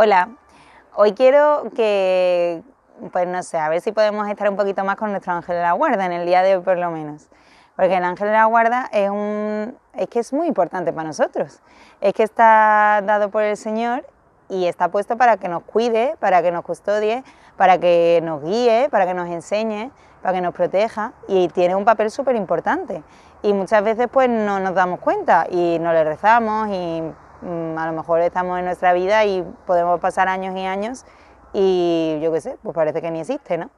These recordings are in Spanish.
Hola, hoy quiero que, pues no sé, a ver si podemos estar un poquito más con nuestro ángel de la guarda, en el día de hoy por lo menos. Porque el ángel de la guarda es, un, es que es muy importante para nosotros. Es que está dado por el Señor y está puesto para que nos cuide, para que nos custodie, para que nos guíe, para que nos enseñe, para que nos proteja y tiene un papel súper importante. Y muchas veces pues no nos damos cuenta y no le rezamos y Mm, a lo mejor estamos en nuestra vida y podemos pasar años y años y yo qué sé, pues parece que ni existe, ¿no?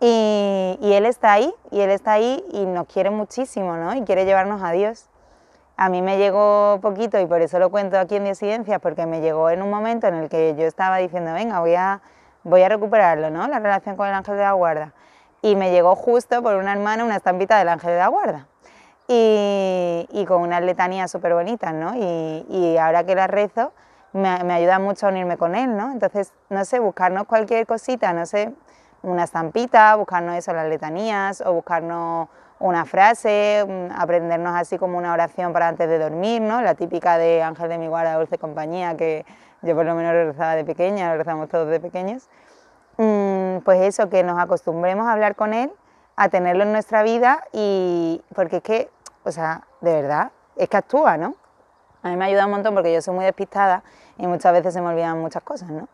Y, él está ahí, y él está ahí y nos quiere muchísimo, ¿no? Y quiere llevarnos a Dios. A mí me llegó poquito y por eso lo cuento aquí en Disidencias, porque me llegó en un momento en el que yo estaba diciendo, venga, voy a, voy a recuperarlo, ¿no? La relación con el ángel de la guarda. Y me llegó justo por una hermana una estampita del ángel de la guarda y, con unas letanías súper bonitas, ¿no? Y, ahora que las rezo, me, ayuda mucho a unirme con él, ¿no? Entonces, no sé, buscarnos cualquier cosita, no sé, una estampita, buscarnos eso, las letanías, o buscarnos una frase, mm, aprendernos así como una oración para antes de dormir, ¿no? La típica de Ángel de mi guarda, dulce compañía, que yo por lo menos rezaba de pequeña, rezamos todos de pequeños. Mm, pues eso, que nos acostumbremos a hablar con él a tenerlo en nuestra vida y porque es que, o sea, de verdad, es que actúa, ¿no? A mí me ayuda un montón porque yo soy muy despistada y muchas veces se me olvidan muchas cosas, ¿no?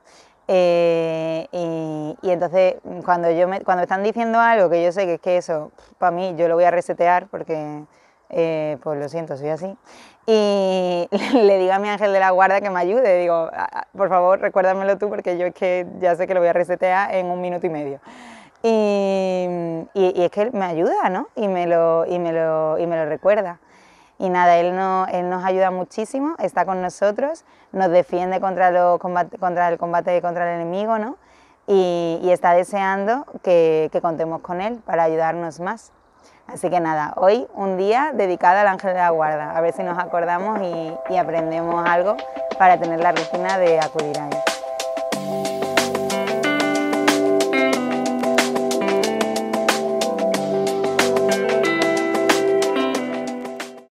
Eh, y, entonces, cuando, yo me, cuando están diciendo algo que yo sé que es que eso, para mí, yo lo voy a resetear porque, eh, pues lo siento, soy así. Y le digo a mi ángel de la guarda que me ayude, digo, ah, ah, por favor, recuérdamelo tú porque yo es que ya sé que lo voy a resetear en un minuto y medio. Y, es que él me ayuda, Y me lo, y me lo, recuerda. Y nada, él, nos ayuda muchísimo, está con nosotros, nos defiende contra, los contra el combate contra el enemigo, ¿no? Y, está deseando que, contemos con él para ayudarnos más. Así que nada, hoy un día dedicado al ángel de la guarda, a ver si nos acordamos y, y aprendemos algo para tener la rutina de acudir a él.